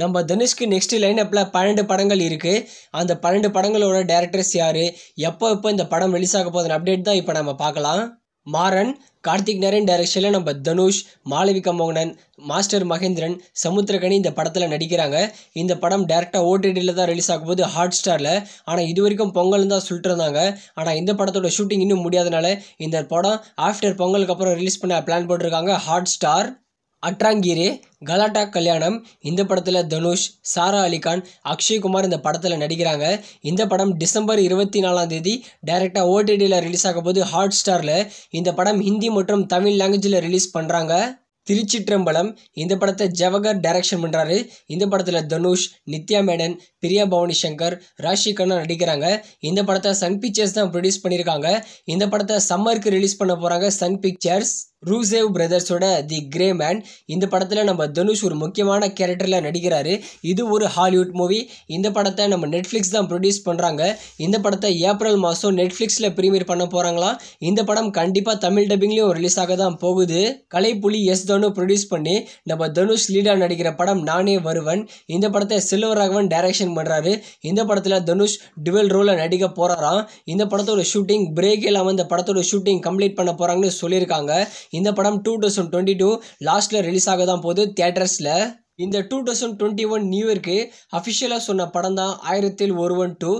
நம்ம தனுஷ்க்கு next line அப்பில் பன்னெண்டு படங்கள் இருக்குது அந்த பன்னெண்டு படங்களோட டேரக்டர்ஸ் யார் எப்போ எப்போ இந்த படம் ரிலீஸ் ஆக போதுன்னு அப்டேட் தான் இப்போ நம்ம பார்க்கலாம் மாறன் கார்த்திக் நரேன் டைரக்ஷனில் நம்ம தனுஷ் மாளவிகா மோகனன் மாஸ்டர் மகேந்திரன் சமுத்திரகனி இந்த படத்தில் நடிக்கிறாங்க இந்த படம் டேரெக்டாக ஓடிடியில் தான் ரிலீஸ் ஆகும் போது ஹாட் ஸ்டாரில் ஆனால் இது வரைக்கும் பொங்கல் தான் சொல்லிட்டு இருந்தாங்க ஆனால் இந்த படத்தோட ஷூட்டிங் இன்னும் முடியாதனால இந்த படம் ஆஃப்டர் பொங்கலுக்கு அப்புறம் ரிலீஸ் பண்ண பிளான் போட்டிருக்காங்க ஹாட் ஸ்டார் அட்ராங்கீரே கலாட்டா கல்யாணம் இந்த படத்தில் தனுஷ் சாரா அலிகான் அக்ஷய்குமார் இந்த படத்தில் நடிக்கிறாங்க இந்த படம் டிசம்பர் இருபத்தி நாலாம் தேதி டைரெக்டாக ஓடிடியில் ரிலீஸ் ஆக போது ஹாட் ஸ்டாரில் இந்த படம் ஹிந்தி மற்றும் தமிழ் லாங்குவேஜில் ரிலீஸ் பண்ணுறாங்க திருச்சிற்றம்பலம் இந்த படத்தை ஜவகர் டைரக்ஷன் பண்ணுறாரு இந்த படத்தில் தனுஷ் நித்யா மேனன் பிரியா பவானி சங்கர் ராஷி கண்ணா நடிக்கிறாங்க இந்த படத்தை சன் பிக்சர்ஸ் தான் ப்ரொடியூஸ் பண்ணியிருக்காங்க இந்த படத்தை சம்மருக்கு ரிலீஸ் பண்ண போகிறாங்க சன் பிக்சர்ஸ் ரூசேவ் பிரதர்ஸோட தி கிரே மேன் இந்த படத்தில் நம்ம தனுஷ் ஒரு முக்கியமான கேரக்டரில் நடிக்கிறாரு இது ஒரு ஹாலிவுட் மூவி இந்த படத்தை நம்ம நெட்ஃப்ளிக்ஸ் தான் ப்ரொடியூஸ் பண்ணுறாங்க இந்த படத்தை ஏப்ரல் மாதம் நெட்ஃப்ளிக்ஸில் ப்ரீமியர் பண்ண போகிறாங்களாம் இந்த படம் கண்டிப்பாக தமிழ் டப்பிங்லேயும் ரிலீஸ் ஆக தான் போகுது கலைப்புலி எஸ் தனு ப்ரொடியூஸ் பண்ணி நம்ம தனுஷ் லீடாக நடிக்கிற படம் நானே வருவன் இந்த படத்தை செல்வராகவன் டைரக்ஷன் பண்ணுறாரு இந்த படத்தில் தனுஷ் டுவெல் ரோலில் நடிக்க போகிறாராம் இந்த படத்தோட ஷூட்டிங் பிரேக் இல்லாமல் இந்த படத்தோட ஷூட்டிங் கம்ப்ளீட் பண்ண போகிறாங்கன்னு சொல்லியிருக்காங்க இந்த படம் டூ தௌசண்ட் டுவெண்ட்டி டூ லாஸ்ட்டில் ரிலீஸ் ஆக தான் போகுது தேட்டர்ஸில் இந்த two thousand twenty one new இயர்க்கு அஃபிஷியலாக சொன்ன படம் தான் ஆயிரத்தில் ஒருவன் டூ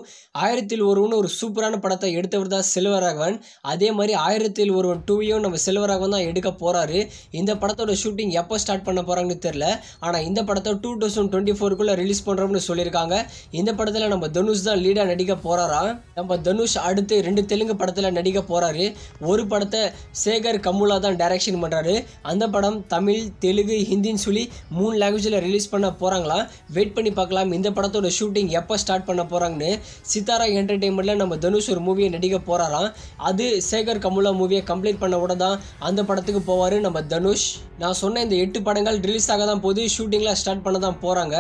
ஆயிரத்தில் ஒருவன் ஒரு சூப்பரான படத்தை எடுத்தவர் தான் செல்வராகவன் அதே மாதிரி ஆயிரத்தில் ஒருவன் டூவையும் நம்ம செல்வராகவன் தான் எடுக்க போகிறாரு இந்த படத்தோட ஷூட்டிங் எப்போ ஸ்டார்ட் பண்ண போகிறாங்கன்னு தெரில ஆனால் இந்த படத்தை டூ தௌசண்ட் டுவெண்ட்டி ஃபோருக்குள்ளே ரிலீஸ் பண்ணுறோம்னு சொல்லியிருக்காங்க இந்த படத்தில் நம்ம தனுஷ் தான் லீடாக நடிக்க போகிறாரா நம்ம தனுஷ் அடுத்து ரெண்டு தெலுங்கு படத்தில் நடிக்க போகிறாரு ஒரு படத்தை சேகர் கமுலா தான் டைரக்ஷன் பண்ணுறாரு அந்த படம் தமிழ் தெலுங்கு ஹிந்தின்னு சொல்லி மூணு லாங்குவேஜ் ஸ்டேஜில் ரிலீஸ் பண்ண போகிறாங்களா வெயிட் பண்ணி பார்க்கலாம் இந்த படத்தோட ஷூட்டிங் எப்போ ஸ்டார்ட் பண்ண போகிறாங்கன்னு சித்தாரா என்டர்டெயின்மெண்ட்டில் நம்ம தனுஷ் ஒரு மூவியை நடிக்க போகிறாராம் அது சேகர் கமுலா மூவியை கம்ப்ளீட் பண்ண விட தான் அந்த படத்துக்கு போவார் நம்ம தனுஷ் நான் சொன்ன இந்த எட்டு படங்கள் ரிலீஸ் ஆக தான் போது ஷூட்டிங்கில் ஸ்டார்ட் பண்ண தான் போகிறாங்க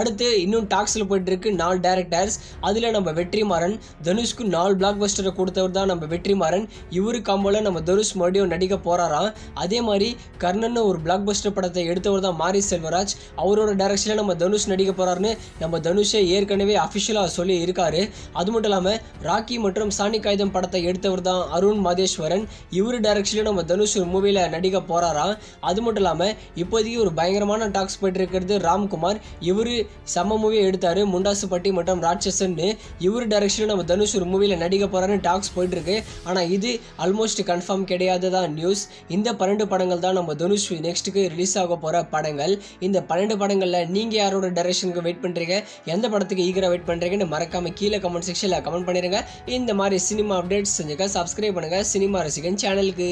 அடுத்து இன்னும் டாக்ஸில் போயிட்டுருக்கு நாலு டேரக்டர்ஸ் அதில் நம்ம வெற்றிமாறன் தனுஷ்க்கு நாலு பிளாக் பஸ்டரை கொடுத்தவர் தான் நம்ம வெற்றிமாறன் இவரு காம்போவில் நம்ம தனுஷ் மறுபடியும் நடிக்க போகிறாராம் அதே மாதிரி கர்ணன் ஒரு பிளாக் பஸ்டர் படத்தை எடுத்தவர் தான் மாரி செல்வராஜ் அவரோட டைரக்ஷனில் நம்ம தனுஷ் நடிக்க போகிறாருன்னு நம்ம தனுஷை ஏற்கனவே அஃபிஷியலாக சொல்லி இருக்காரு அது மட்டும் இல்லாமல் ராக்கி மற்றும் சாணி காகிதம் படத்தை எடுத்தவர் தான் அருண் மாதேஸ்வரன் இவர் டைரக்ஷனில் நம்ம தனுஷ் ஒரு மூவியில் நடிக்க போகிறாரா அது மட்டும் இல்லாமல் இப்போதைக்கு ஒரு பயங்கரமான டாக்ஸ் போயிட்டு இருக்கிறது ராம்குமார் இவர் செம்ம மூவியை எடுத்தார் முண்டாசுப்பட்டி மற்றும் ராட்சசன்னு இவர் டைரக்ஷனில் நம்ம தனுஷ் ஒரு மூவியில் நடிக்க போகிறாருன்னு டாக்ஸ் போயிட்டுருக்கு ஆனால் இது ஆல்மோஸ்ட் கன்ஃபார்ம் கிடையாது தான் நியூஸ் இந்த பன்னெண்டு படங்கள் தான் நம்ம தனுஷ் நெக்ஸ்ட்டுக்கு ரிலீஸ் ஆக போகிற படங்கள் இந்த பன்னெண்டு ரெண்டு படங்களில் நீங்கள் யாரோட டைரக்ஷனுக்கு வெயிட் பண்ணுறீங்க எந்த படத்துக்கு ஈகராக வெயிட் பண்ணுறீங்கன்னு மறக்காமல் கீழே கமெண்ட் செக்ஷனில் கமெண்ட் பண்ணிடுங்க இந்த மாதிரி சினிமா அப்டேட்ஸ் செஞ்சுக்க சப்ஸ்கிரைப் பண்ணுங்கள் சினிமா ரசிகன் சேனலுக்கு